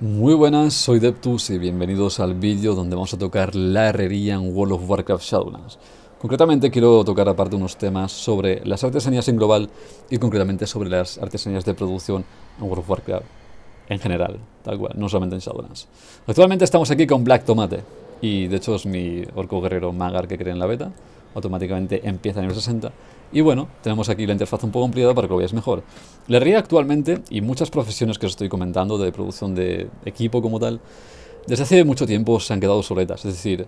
Muy buenas, soy Deptus y bienvenidos al vídeo donde vamos a tocar la herrería en World of Warcraft Shadowlands. Concretamente quiero tocar aparte unos temas sobre las artesanías en global y concretamente sobre las artesanías de producción en World of Warcraft en general, tal cual, no solamente en Shadowlands. Actualmente estamos aquí con Black Tomate y de hecho es mi orco guerrero Magar que cree en la beta automáticamente empieza a nivel 60. Y bueno, tenemos aquí la interfaz un poco ampliada para que lo veáis mejor. La ría actualmente, y muchas profesiones que os estoy comentando de producción de equipo como tal, desde hace mucho tiempo se han quedado soletas. Es decir,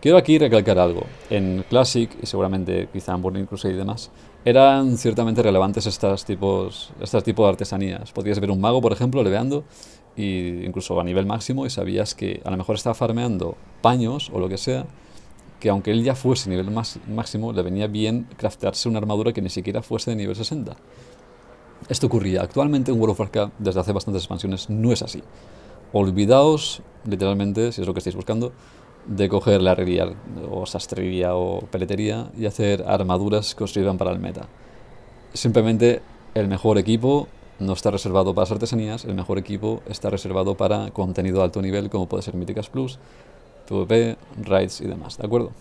quiero aquí recalcar algo. En Classic, y seguramente quizá en Burning Crusade y demás, eran ciertamente relevantes estas tipos, estas tipos de artesanías. Podrías ver un mago, por ejemplo, leveando, e incluso a nivel máximo, y sabías que a lo mejor estaba farmeando paños o lo que sea, que aunque él ya fuese nivel más, máximo, le venía bien craftarse una armadura que ni siquiera fuese de nivel 60. Esto ocurría. Actualmente en World of Warcraft, desde hace bastantes expansiones, no es así. Olvidaos, literalmente, si es lo que estáis buscando, de coger la herrería o sastrería o peletería y hacer armaduras que os sirvan para el meta. Simplemente el mejor equipo no está reservado para las artesanías, el mejor equipo está reservado para contenido de alto nivel como puede ser Míticas Plus, PvP, raids y demás, ¿de acuerdo?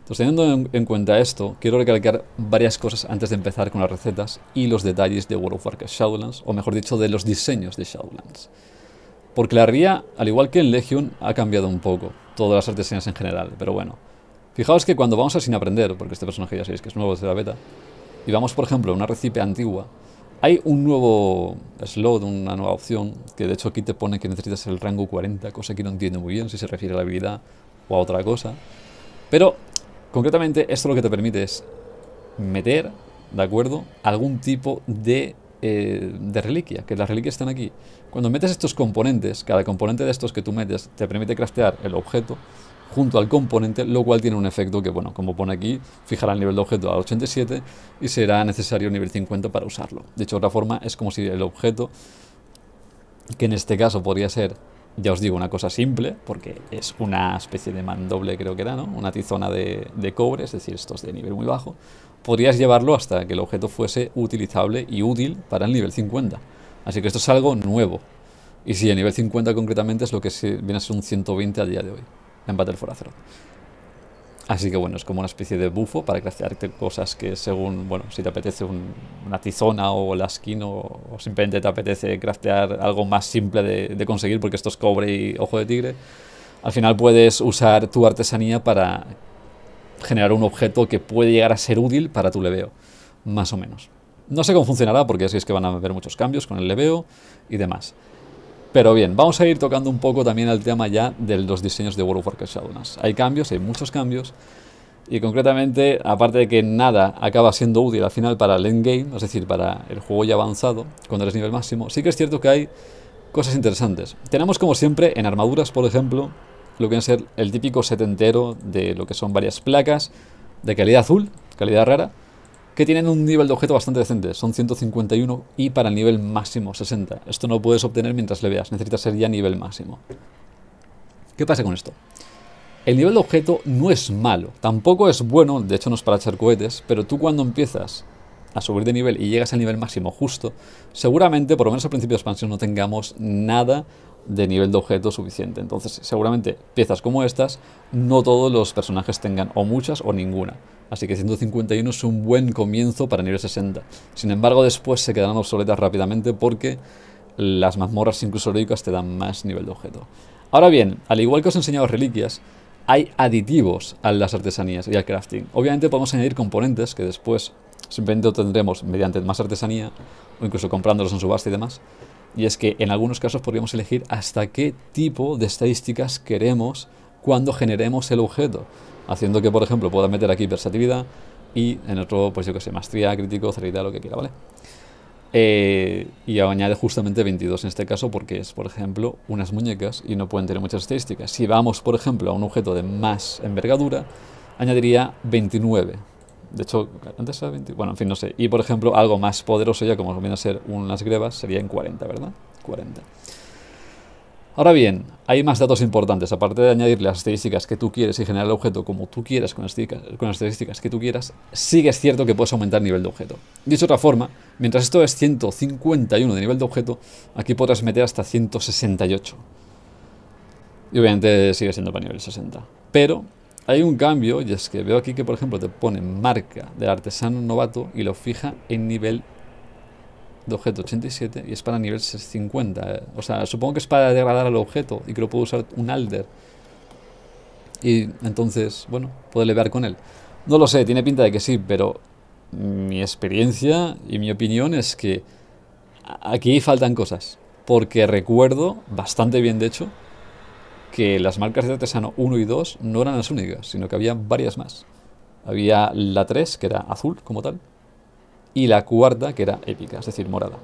Entonces, teniendo en, cuenta esto, quiero recalcar varias cosas antes de empezar con las recetas y los detalles de World of Warcraft Shadowlands, o mejor dicho, de los diseños de Shadowlands. Porque la RIA, al igual que en Legion, ha cambiado un poco, todas las artesanías en general, pero bueno. Fijaos que cuando vamos a Sin Aprender, porque este personaje ya sabéis que es nuevo de la beta, y vamos, por ejemplo, a una recipe antigua, hay un nuevo slot, una nueva opción, que de hecho aquí te pone que necesitas el rango 40, cosa que no entiendo muy bien si se refiere a la habilidad o a otra cosa. Pero, concretamente, esto lo que te permite es meter, ¿de acuerdo?, algún tipo de, eh, de reliquia, que las reliquias están aquí. Cuando metes estos componentes, cada componente de estos que tú metes te permite craftear el objeto junto al componente, lo cual tiene un efecto que, bueno, como pone aquí, fijará el nivel de objeto a 87 y será necesario un nivel 50 para usarlo. de de otra forma, es como si el objeto, que en este caso podría ser, ya os digo, una cosa simple, porque es una especie de mandoble, creo que era, ¿no? Una tizona de, cobre, es decir, esto es de nivel muy bajo, podrías llevarlo hasta que el objeto fuese utilizable y útil para el nivel 50. Así que esto es algo nuevo. Y si el nivel 50 concretamente es lo que viene a ser un 120 al día de hoy en Battle for Así que bueno, es como una especie de bufo para craftearte cosas que según, bueno, si te apetece una tizona o la skin o, simplemente te apetece craftear algo más simple de, de conseguir porque esto es cobre y ojo de tigre, al final puedes usar tu artesanía para generar un objeto que puede llegar a ser útil para tu leveo, más o menos. No sé cómo funcionará porque así es que van a haber muchos cambios con el leveo y demás. Pero bien, vamos a ir tocando un poco también el tema ya de los diseños de World of Warcraft Shadowlands. Hay cambios, hay muchos cambios. Y concretamente, aparte de que nada acaba siendo útil al final para el endgame, es decir, para el juego ya avanzado, cuando eres nivel máximo, sí que es cierto que hay cosas interesantes. Tenemos como siempre en armaduras, por ejemplo, lo que va a ser el típico setentero de lo que son varias placas de calidad azul, calidad rara, que tienen un nivel de objeto bastante decente, son 151 y para el nivel máximo 60. Esto no puedes obtener mientras le veas, necesitas ser ya nivel máximo. ¿Qué pasa con esto? El nivel de objeto no es malo, tampoco es bueno, de hecho no es para echar cohetes, pero tú cuando empiezas a subir de nivel y llegas al nivel máximo justo, seguramente, por lo menos al principio de expansión, no tengamos nada de nivel de objeto suficiente. Entonces, seguramente piezas como estas, no todos los personajes tengan o muchas o ninguna. Así que 151 es un buen comienzo para nivel 60. Sin embargo, después se quedarán obsoletas rápidamente porque las mazmorras incluso heroicas te dan más nivel de objeto. Ahora bien, al igual que os he enseñado reliquias, hay aditivos a las artesanías y al crafting. Obviamente podemos añadir componentes que después simplemente obtendremos mediante más artesanía o incluso comprándolos en subasta y demás y es que en algunos casos podríamos elegir hasta qué tipo de estadísticas queremos cuando generemos el objeto, haciendo que, por ejemplo, pueda meter aquí versatilidad y en otro, pues yo que sé, maestría, crítico, celeridad, lo que quiera, ¿vale? Eh, y añade justamente 22 en este caso porque es, por ejemplo, unas muñecas y no pueden tener muchas estadísticas. Si vamos, por ejemplo, a un objeto de más envergadura, añadiría 29, de hecho, antes era 20. Bueno, en fin, no sé. Y por ejemplo, algo más poderoso ya, como viene a ser unas grebas, sería en 40, ¿verdad? 40. Ahora bien, hay más datos importantes. Aparte de añadirle las estadísticas que tú quieres y generar el objeto como tú quieras con las estadísticas, con las estadísticas que tú quieras, sí es cierto que puedes aumentar el nivel de objeto. Dicho de otra forma, mientras esto es 151 de nivel de objeto, aquí podrás meter hasta 168. Y obviamente sigue siendo para nivel 60. Pero hay un cambio y es que veo aquí que, por ejemplo, te pone marca del artesano novato y lo fija en nivel de objeto 87 y es para nivel 50. O sea, supongo que es para degradar al objeto y que lo puedo usar un alder. Y entonces, bueno, puede ver con él. No lo sé, tiene pinta de que sí, pero mi experiencia y mi opinión es que aquí faltan cosas. Porque recuerdo, bastante bien de hecho, que las marcas de artesano 1 y 2 no eran las únicas, sino que había varias más. Había la 3, que era azul como tal, y la cuarta, que era épica, es decir, morada.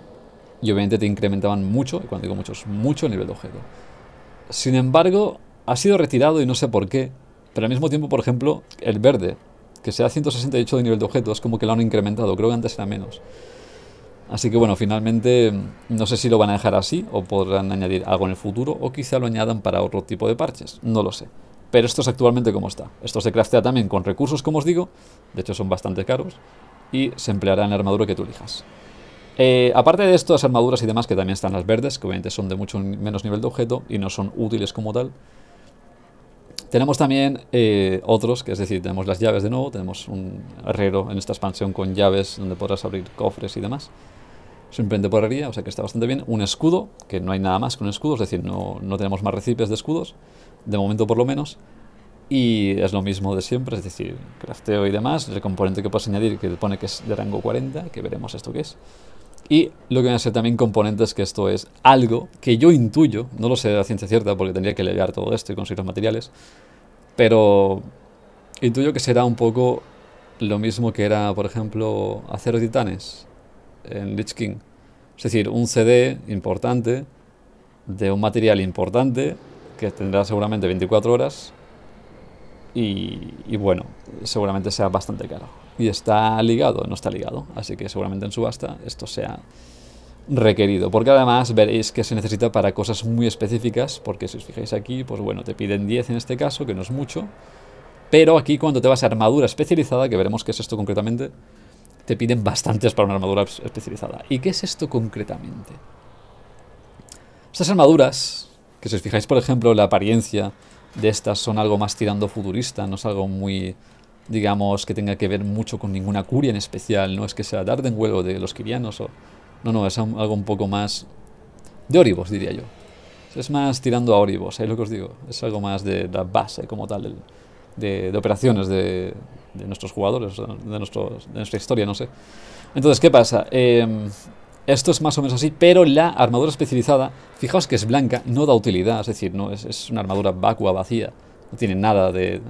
Y obviamente te incrementaban mucho, y cuando digo muchos, mucho el nivel de objeto. Sin embargo, ha sido retirado y no sé por qué, pero al mismo tiempo, por ejemplo, el verde, que sea 168 de nivel de objeto, es como que lo han incrementado, creo que antes era menos. Así que bueno, finalmente no sé si lo van a dejar así o podrán añadir algo en el futuro o quizá lo añadan para otro tipo de parches, no lo sé. Pero esto es actualmente como está. Esto se craftea también con recursos, como os digo, de hecho son bastante caros, y se empleará en la armadura que tú elijas. Eh, aparte de esto, las armaduras y demás, que también están las verdes, que obviamente son de mucho menos nivel de objeto y no son útiles como tal, tenemos también eh, otros, que es decir, tenemos las llaves de nuevo, tenemos un herrero en esta expansión con llaves donde podrás abrir cofres y demás simplemente por herrería, o sea que está bastante bien. Un escudo, que no hay nada más que un escudo, es decir, no, no tenemos más recipes de escudos, de momento por lo menos. Y es lo mismo de siempre, es decir, crafteo y demás, el componente que puedes añadir que pone que es de rango 40, que veremos esto que es. Y lo que van a ser también componentes, que esto es algo que yo intuyo, no lo sé la ciencia cierta porque tendría que leer todo esto y conseguir los materiales, pero intuyo que será un poco lo mismo que era, por ejemplo, acero titanes, en Lich King. Es decir, un CD importante, de un material importante, que tendrá seguramente 24 horas, y, bueno, seguramente sea bastante caro. Y está ligado, no está ligado, así que seguramente en subasta esto sea requerido, porque además veréis que se necesita para cosas muy específicas, porque si os fijáis aquí, pues bueno, te piden 10 en este caso, que no es mucho, pero aquí cuando te vas a armadura especializada, que veremos qué es esto concretamente, te piden bastantes para una armadura especializada. ¿Y qué es esto concretamente? Estas armaduras, que si os fijáis por ejemplo la apariencia de estas son algo más tirando futurista, no es algo muy, digamos, que tenga que ver mucho con ninguna curia en especial, no es que sea Dardenwell o de los Kirianos, o... no, no, es algo un poco más de Oribos, diría yo. Es más tirando a Oribos, es ¿eh? lo que os digo, es algo más de la base como tal, de operaciones de, de nuestros jugadores, de, nuestra historia, no sé. Entonces, ¿qué pasa? Em, esto es más o menos así, pero la armadura especializada, fijaos que es blanca, no da utilidad, es decir, no es, es una armadura vacua, vacía, no tiene nada de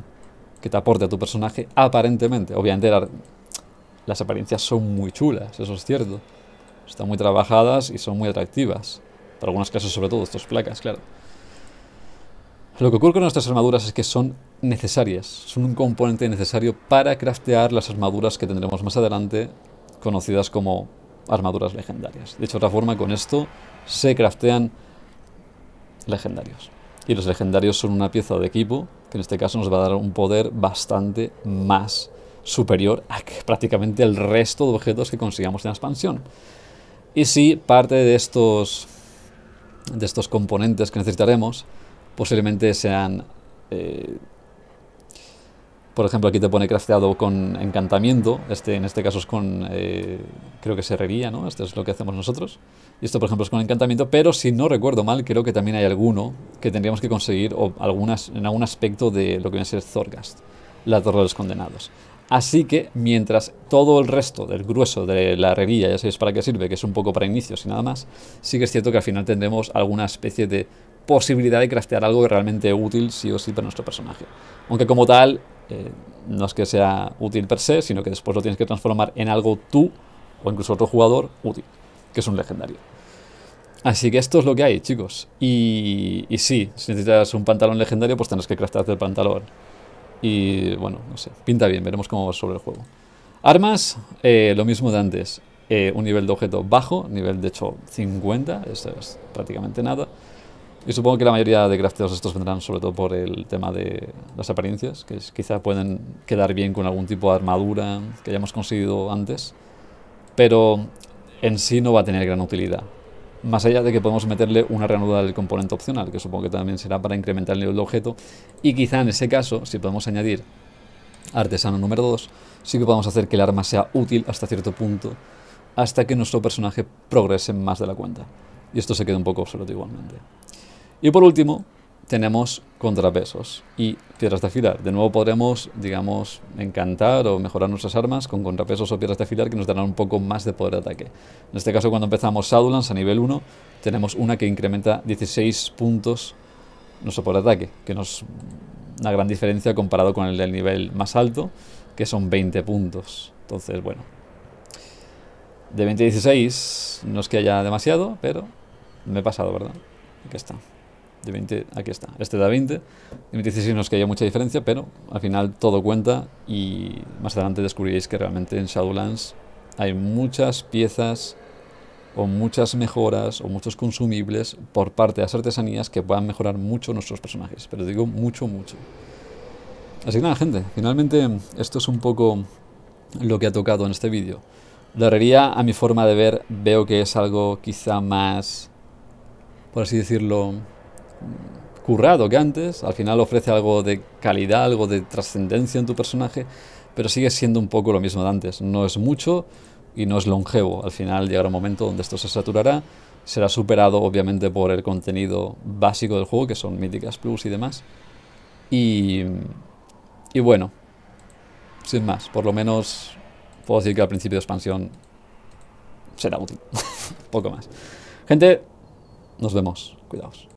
que te aporte a tu personaje, aparentemente. Obviamente las apariencias son muy chulas, eso es cierto. Están muy trabajadas y son muy atractivas. Para algunas casos, sobre todo, estas placas, claro. Lo que ocurre con nuestras armaduras es que son necesarias, son un componente necesario para craftear las armaduras que tendremos más adelante, conocidas como armaduras legendarias. De hecho, de otra forma, con esto se craftean legendarios. Y los legendarios son una pieza de equipo que en este caso nos va a dar un poder bastante más superior a prácticamente el resto de objetos que consigamos en la expansión. Y si parte de estos, de estos componentes que necesitaremos posiblemente sean eh, por ejemplo, aquí te pone crafteado con encantamiento, este, en este caso es con, eh, creo que es herrería, ¿no? Esto es lo que hacemos nosotros. Y esto, por ejemplo, es con encantamiento, pero si no recuerdo mal, creo que también hay alguno que tendríamos que conseguir algunas, en algún aspecto de lo que viene a ser Zorgast, la Torre de los Condenados. Así que, mientras todo el resto del grueso de la herrería, ya sabéis para qué sirve, que es un poco para inicios y nada más, sí que es cierto que al final tendremos alguna especie de posibilidad de craftear algo realmente útil sí o sí para nuestro personaje. Aunque como tal, eh, no es que sea útil per se, sino que después lo tienes que transformar en algo tú o incluso otro jugador útil, que es un legendario. Así que esto es lo que hay, chicos. Y, y sí, si necesitas un pantalón legendario, pues tendrás que craftarte el pantalón. Y bueno, no sé, pinta bien, veremos cómo va sobre el juego. Armas, eh, lo mismo de antes. Eh, un nivel de objeto bajo, nivel de hecho 50, esto es prácticamente nada. Y supongo que la mayoría de crafteos estos vendrán sobre todo por el tema de las apariencias, que es, quizá pueden quedar bien con algún tipo de armadura que hayamos conseguido antes, pero en sí no va a tener gran utilidad. Más allá de que podemos meterle una ranura del componente opcional, que supongo que también será para incrementar el nivel de objeto, y quizá en ese caso, si podemos añadir artesano número 2, sí que podemos hacer que el arma sea útil hasta cierto punto, hasta que nuestro personaje progrese más de la cuenta. Y esto se queda un poco obsoleto igualmente. Y por último, tenemos contrapesos y piedras de afilar. De nuevo podremos, digamos, encantar o mejorar nuestras armas con contrapesos o piedras de afilar que nos darán un poco más de poder de ataque. En este caso, cuando empezamos Shadowlands a nivel 1, tenemos una que incrementa 16 puntos nuestro poder de ataque, que nos una gran diferencia comparado con el del nivel más alto, que son 20 puntos. Entonces, bueno, de 20 a 16 no es que haya demasiado, pero me he pasado, ¿verdad? Aquí está. De 20, aquí está, este da 20. De si no es que haya mucha diferencia, pero al final todo cuenta y más adelante descubriréis que realmente en Shadowlands hay muchas piezas o muchas mejoras o muchos consumibles por parte de las artesanías que puedan mejorar mucho nuestros personajes. Pero digo mucho, mucho. Así que nada, gente, finalmente esto es un poco lo que ha tocado en este vídeo. La herrería, a mi forma de ver, veo que es algo quizá más, por así decirlo, currado que antes, al final ofrece algo de calidad, algo de trascendencia en tu personaje, pero sigue siendo un poco lo mismo de antes, no es mucho y no es longevo, al final llegará un momento donde esto se saturará, será superado obviamente por el contenido básico del juego, que son míticas plus y demás, y, y bueno, sin más, por lo menos puedo decir que al principio de expansión será útil, poco más. Gente, nos vemos, cuidaos.